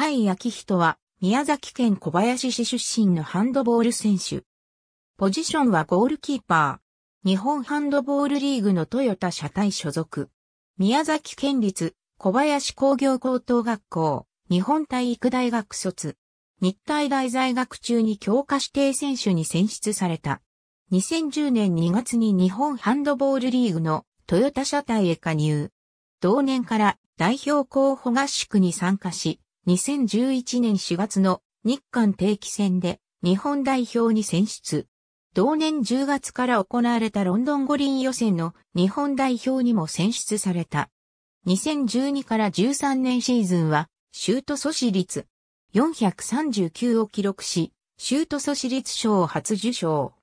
甲斐昭人は、宮崎県小林市出身のハンドボール選手。ポジションはゴールキーパー。日本ハンドボールリーグの豊田社隊所属。宮崎県立小林工業高等学校、日本体育大学卒。日体大在学中に強化指定選手に選出された。2010年2月に日本ハンドボールリーグの豊田社隊へ加入。同年から代表候補合宿に参加し、2011年4月の日韓定期戦で日本代表に選出。同年10月から行われたロンドン五輪予選の日本代表にも選出された。2012から13年シーズンはシュート阻止率439を記録し、シュート阻止率賞を初受賞。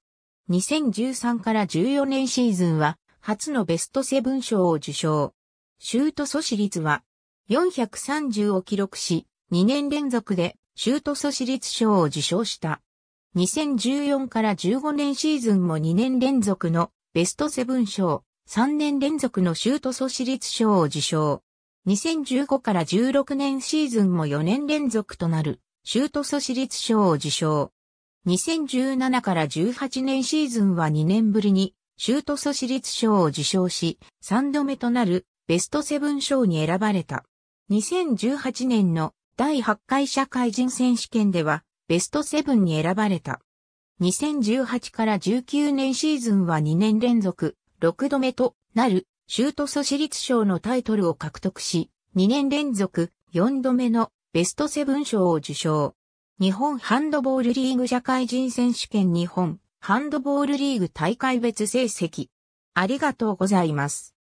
2013から14年シーズンは初のベストセブン賞を受賞。シュート阻止率は430を記録し、2年連続で州都ソリ立賞を受賞した。2014から15年シーズンも2年連続のベストセブン賞、3年連続の州都ソリ立賞を受賞。2015から16年シーズンも4年連続となる、州都ソリ立賞を受賞。2017から18年シーズンは2年ぶりに、州都ソリ立賞を受賞し、3度目となるベストセブン賞に選ばれた。2018年の第8回社会人選手権ではベスト7に選ばれた。2018から19年シーズンは2年連続6度目となるシュート素私立賞のタイトルを獲得し、2年連続4度目のベストセブン賞を受賞。日本ハンドボールリーグ社会人選手権日本ハンドボールリーグ大会別成績。ありがとうございます。